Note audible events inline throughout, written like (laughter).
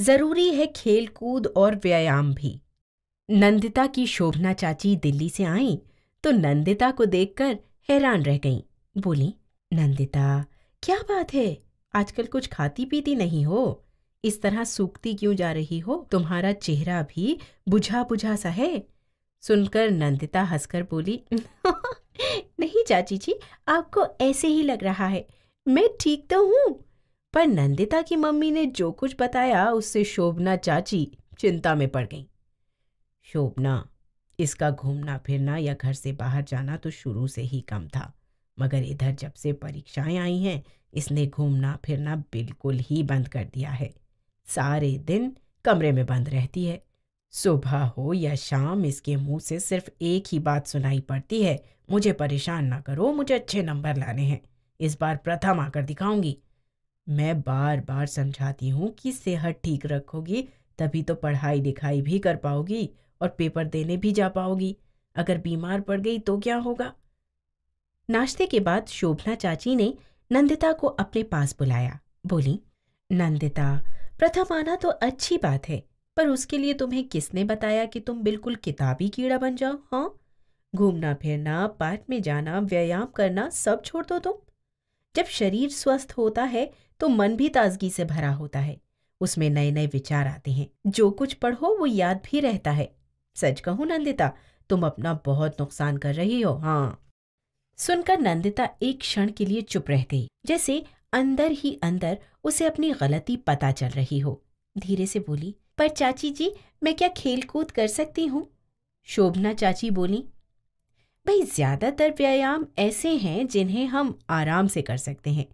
जरूरी है खेल कूद और व्यायाम भी नंदिता की शोभना चाची दिल्ली से आई तो नंदिता को देखकर हैरान रह गई बोली नंदिता क्या बात है आजकल कुछ खाती पीती नहीं हो इस तरह सूखती क्यों जा रही हो तुम्हारा चेहरा भी बुझा बुझा सा है सुनकर नंदिता हंसकर बोली नहीं चाची जी आपको ऐसे ही लग रहा है मैं ठीक तो हूँ पर नंदिता की मम्मी ने जो कुछ बताया उससे शोभना चाची चिंता में पड़ गई शोभना इसका घूमना फिरना या घर से बाहर जाना तो शुरू से ही कम था मगर इधर जब से परीक्षाएं आई हैं इसने घूमना फिरना बिल्कुल ही बंद कर दिया है सारे दिन कमरे में बंद रहती है सुबह हो या शाम इसके मुंह से सिर्फ एक ही बात सुनाई पड़ती है मुझे परेशान ना करो मुझे अच्छे नंबर लाने हैं इस बार प्रथम आकर दिखाऊंगी मैं बार बार समझाती हूँ कि सेहत ठीक रखोगी तभी तो पढ़ाई लिखाई भी कर पाओगी और पेपर देने भी जा पाओगी अगर बीमार पड़ गई तो क्या होगा नाश्ते के बाद शोभना चाची ने नंदिता को अपने पास बुलाया बोली नंदिता प्रथम आना तो अच्छी बात है पर उसके लिए तुम्हें किसने बताया कि तुम बिल्कुल किताबी कीड़ा बन जाओ हाँ घूमना फिरना पार्क में जाना व्यायाम करना सब छोड़ दो तुम जब शरीर स्वस्थ होता है तो मन भी ताजगी से भरा होता है उसमें नए नए विचार आते हैं जो कुछ पढ़ो वो याद भी रहता है सच कहूं नंदिता तुम अपना बहुत नुकसान कर रही हो हाँ सुनकर नंदिता एक क्षण के लिए चुप रह गई जैसे अंदर ही अंदर उसे अपनी गलती पता चल रही हो धीरे से बोली पर चाची जी मैं क्या खेल कूद कर सकती हूँ शोभना चाची बोली भाई ज़्यादातर व्यायाम ऐसे हैं जिन्हें हम आराम से कर सकते हैं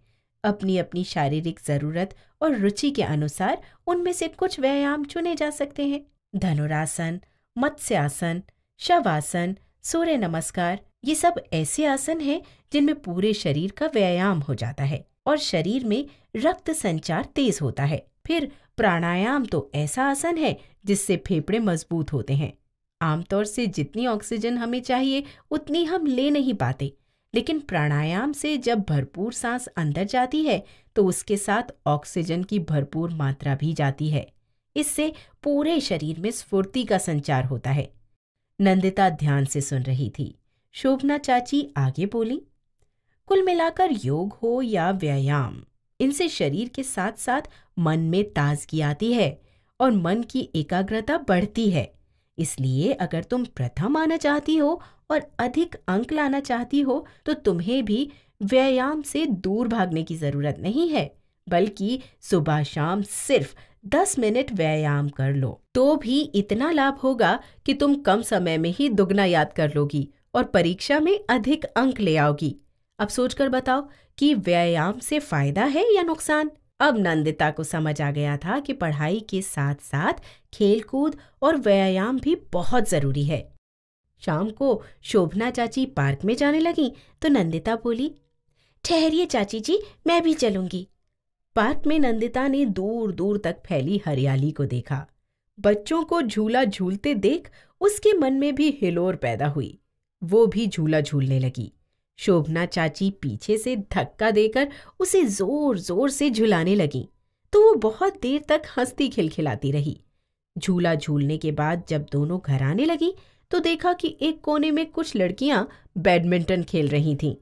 अपनी अपनी शारीरिक ज़रूरत और रुचि के अनुसार उनमें से कुछ व्यायाम चुने जा सकते हैं धनुरासन मत्स्यासन शवासन सूर्य नमस्कार ये सब ऐसे आसन हैं जिनमें पूरे शरीर का व्यायाम हो जाता है और शरीर में रक्त संचार तेज होता है फिर प्राणायाम तो ऐसा आसन है जिससे फेफड़े मजबूत होते हैं आमतौर से जितनी ऑक्सीजन हमें चाहिए उतनी हम ले नहीं पाते लेकिन प्राणायाम से जब भरपूर सांस अंदर जाती है तो उसके साथ ऑक्सीजन की भरपूर मात्रा भी जाती है इससे पूरे शरीर में स्फूर्ति का संचार होता है नंदिता ध्यान से सुन रही थी शोभना चाची आगे बोली कुल मिलाकर योग हो या व्यायाम इनसे शरीर के साथ साथ मन में ताजगी आती है और मन की एकाग्रता बढ़ती है इसलिए अगर तुम प्रथम आना चाहती हो और अधिक अंक लाना चाहती हो तो तुम्हें भी व्यायाम से दूर भागने की ज़रूरत नहीं है बल्कि सुबह शाम सिर्फ दस मिनट व्यायाम कर लो तो भी इतना लाभ होगा कि तुम कम समय में ही दुगना याद कर लोगी और परीक्षा में अधिक अंक ले आओगी अब सोचकर बताओ कि व्यायाम से फायदा है या नुकसान अब नंदिता को समझ आ गया था कि पढ़ाई के साथ साथ खेलकूद और व्यायाम भी बहुत ज़रूरी है शाम को शोभना चाची पार्क में जाने लगी तो नंदिता बोली ठहरिए चाची जी मैं भी चलूंगी पार्क में नंदिता ने दूर दूर तक फैली हरियाली को देखा बच्चों को झूला झूलते देख उसके मन में भी हिलोर पैदा हुई वो भी झूला झूलने लगी शोभना चाची पीछे से धक्का देकर उसे जोर जोर से झुलाने लगी तो वो बहुत देर तक हंसती खिलखिलाती रही झूला झूलने के बाद जब दोनों घर आने लगी तो देखा कि एक कोने में कुछ लड़कियां बैडमिंटन खेल रही थीं।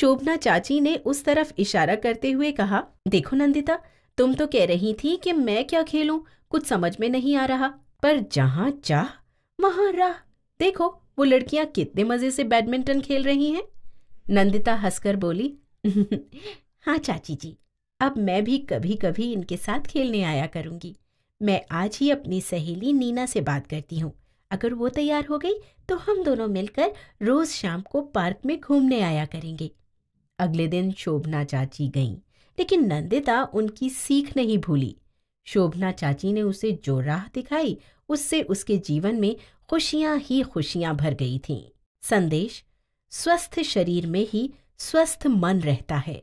शोभना चाची ने उस तरफ इशारा करते हुए कहा देखो नंदिता तुम तो कह रही थी कि मैं क्या खेलूं कुछ समझ में नहीं आ रहा पर जहां चाह वहां राह देखो वो लड़कियां कितने मजे से बैडमिंटन खेल रही हैं नंदिता हंसकर बोली (laughs) हाँ चाची जी अब मैं भी कभी कभी इनके साथ खेलने आया करूँगी मैं आज ही अपनी सहेली नीना से बात करती हूँ अगर वो तैयार हो गई तो हम दोनों मिलकर रोज़ शाम को पार्क में घूमने आया करेंगे अगले दिन शोभना चाची गई लेकिन नंदिता उनकी सीख नहीं भूली शोभना चाची ने उसे जो राह दिखाई उससे उसके जीवन में खुशियाँ ही खुशियाँ भर गई थीं संदेश स्वस्थ शरीर में ही स्वस्थ मन रहता है